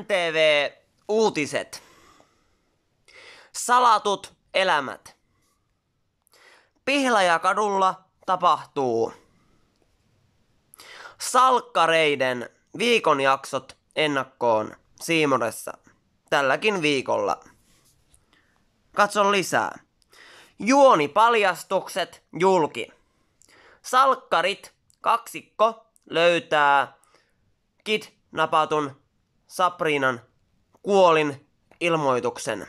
MTV Uutiset. Salatut elämät. Pihlajakadulla tapahtuu. Salkkareiden viikonjaksot ennakkoon Siimoressa tälläkin viikolla. Katso lisää. juoni paljastukset julki. Salkkarit kaksikko löytää kidnappatun Saprinan kuolin ilmoituksen.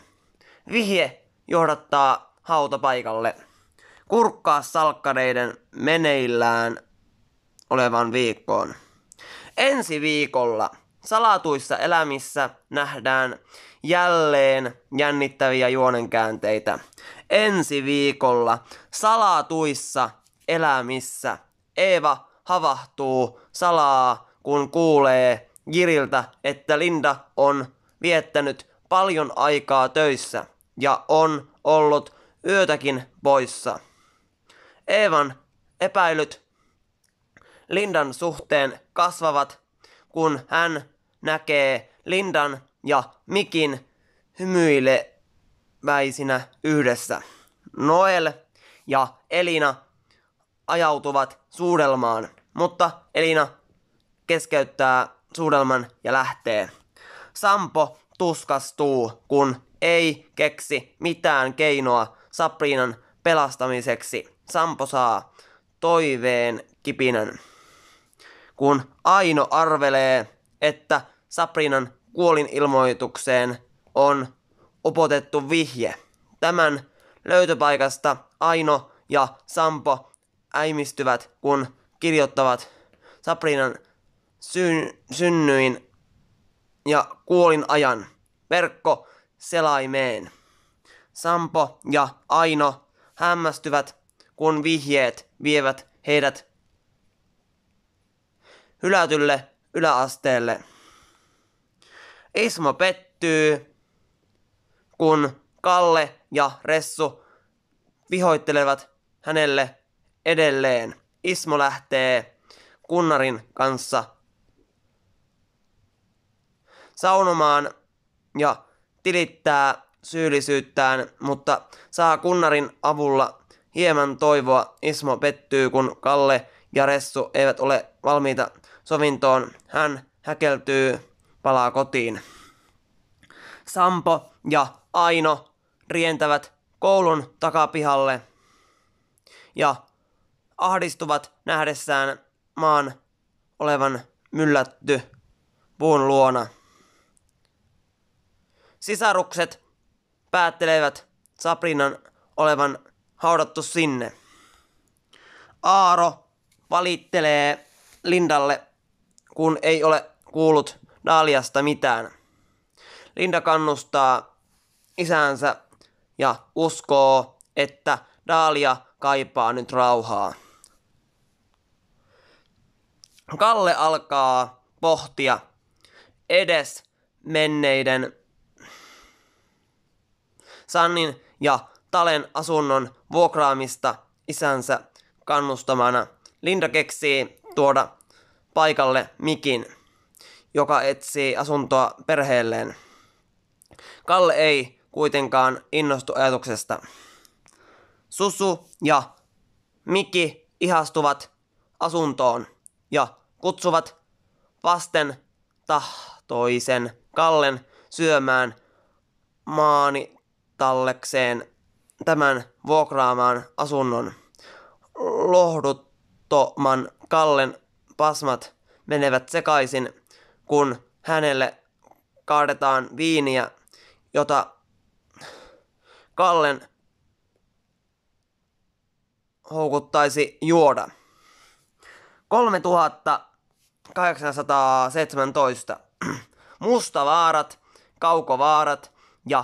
Vihje johdattaa hautapaikalle. Kurkkaa salkkareiden meneillään olevan viikkoon. Ensi viikolla salatuissa elämissä nähdään jälleen jännittäviä juonenkäänteitä. Ensi viikolla salatuissa elämissä Eeva havahtuu salaa, kun kuulee Jiriltä, että Linda on viettänyt paljon aikaa töissä ja on ollut yötäkin poissa. Eevan epäilyt Lindan suhteen kasvavat, kun hän näkee Lindan ja Mikin hymyileväisinä yhdessä. Noel ja Elina ajautuvat suudelmaan, mutta Elina keskeyttää suudelman ja lähtee. Sampo tuskastuu, kun ei keksi mitään keinoa Sabrinan pelastamiseksi. Sampo saa toiveen kipinän, kun Aino arvelee, että Sabrinan kuolinilmoitukseen on opotettu vihje. Tämän löytöpaikasta Aino ja Sampo äimistyvät, kun kirjoittavat Sabrinan syn, synnyin ja kuolin ajan. Verkko selaimeen. Sampo ja Aino hämmästyvät, kun vihjeet vievät heidät hylätylle yläasteelle. Ismo pettyy, kun Kalle ja Ressu vihoittelevat hänelle edelleen. Ismo lähtee kunnarin kanssa saunomaan ja tilittää syyllisyyttään, mutta saa kunnarin avulla hieman toivoa. Ismo pettyy, kun Kalle ja Ressu eivät ole valmiita sovintoon. Hän häkeltyy, palaa kotiin. Sampo ja Aino rientävät koulun takapihalle ja ahdistuvat nähdessään maan olevan myllätty puun luona sisarukset päättelevät Sabrinan olevan haudattu sinne. Aaro valittelee Lindalle, kun ei ole kuullut Daliasta mitään. Linda kannustaa isäänsä ja uskoo, että Dalia kaipaa nyt rauhaa. Kalle alkaa pohtia edes menneiden Sannin ja Talen asunnon vuokraamista isänsä kannustamana. Linda keksii tuoda paikalle Mikin, joka etsii asuntoa perheelleen. Kalle ei kuitenkaan innostu ajatuksesta. Susu ja Miki ihastuvat asuntoon ja kutsuvat vasten tahtoisen Kallen syömään maani tallekseen tämän vuokraamaan asunnon. Lohduttoman Kallen pasmat menevät sekaisin, kun hänelle kaadetaan viiniä, jota Kallen houkuttaisi juoda. 3817. Mustavaarat, kaukovaarat ja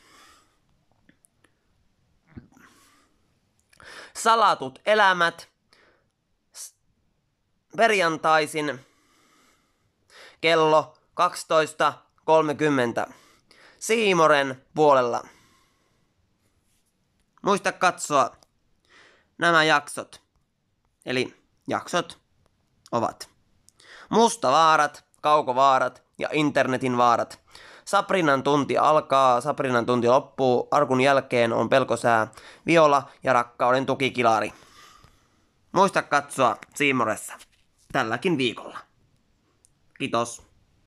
Salatut elämät, perjantaisin kello 12.30 Siimoren puolella. Muista katsoa nämä jaksot. Eli jaksot ovat mustavaarat, kaukovaarat ja internetin vaarat. Saprinan tunti alkaa, Saprinan tunti loppuu, arkun jälkeen on pelkosää, viola ja rakkauden tukikilari. Muista katsoa Siimoressa tälläkin viikolla. Kiitos.